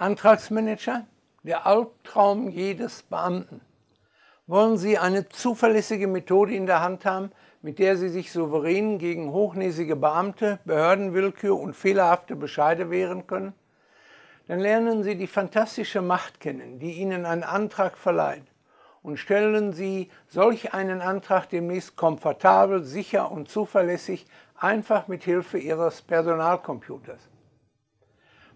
Antragsmanager, der Albtraum jedes Beamten. Wollen Sie eine zuverlässige Methode in der Hand haben, mit der Sie sich souverän gegen hochnäsige Beamte, Behördenwillkür und fehlerhafte Bescheide wehren können? Dann lernen Sie die fantastische Macht kennen, die Ihnen ein Antrag verleiht. Und stellen Sie solch einen Antrag demnächst komfortabel, sicher und zuverlässig einfach mit Hilfe Ihres Personalcomputers.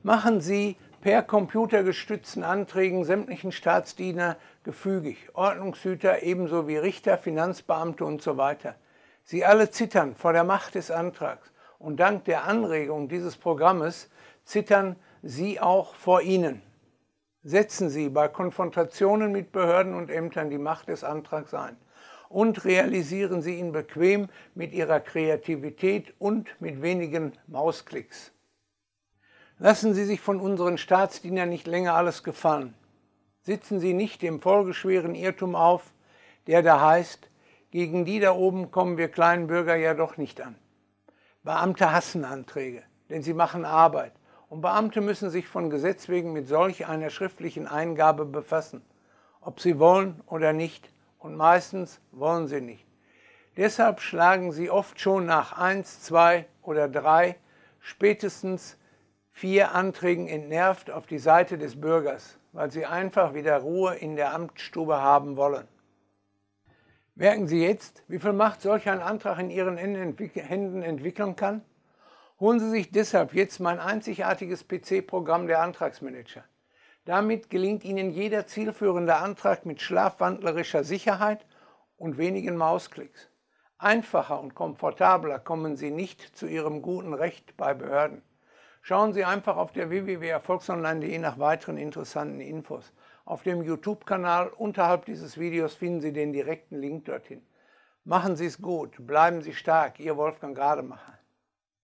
Machen Sie per computergestützten Anträgen sämtlichen Staatsdiener gefügig, Ordnungshüter ebenso wie Richter, Finanzbeamte und so weiter. Sie alle zittern vor der Macht des Antrags und dank der Anregung dieses Programmes zittern sie auch vor ihnen. Setzen Sie bei Konfrontationen mit Behörden und Ämtern die Macht des Antrags ein und realisieren Sie ihn bequem mit Ihrer Kreativität und mit wenigen Mausklicks. Lassen Sie sich von unseren Staatsdienern nicht länger alles gefallen. Sitzen Sie nicht dem folgeschweren Irrtum auf, der da heißt, gegen die da oben kommen wir kleinen Bürger ja doch nicht an. Beamte hassen Anträge, denn sie machen Arbeit. Und Beamte müssen sich von Gesetz wegen mit solch einer schriftlichen Eingabe befassen, ob sie wollen oder nicht. Und meistens wollen sie nicht. Deshalb schlagen sie oft schon nach eins, zwei oder drei, spätestens vier Anträgen entnervt auf die Seite des Bürgers, weil sie einfach wieder Ruhe in der Amtsstube haben wollen. Merken Sie jetzt, wie viel Macht solch ein Antrag in Ihren Händen entwickeln kann? Holen Sie sich deshalb jetzt mein einzigartiges PC-Programm der Antragsmanager. Damit gelingt Ihnen jeder zielführende Antrag mit schlafwandlerischer Sicherheit und wenigen Mausklicks. Einfacher und komfortabler kommen Sie nicht zu Ihrem guten Recht bei Behörden. Schauen Sie einfach auf der www.erfolgsonline.de nach weiteren interessanten Infos. Auf dem YouTube-Kanal unterhalb dieses Videos finden Sie den direkten Link dorthin. Machen Sie es gut, bleiben Sie stark, Ihr Wolfgang Rademacher.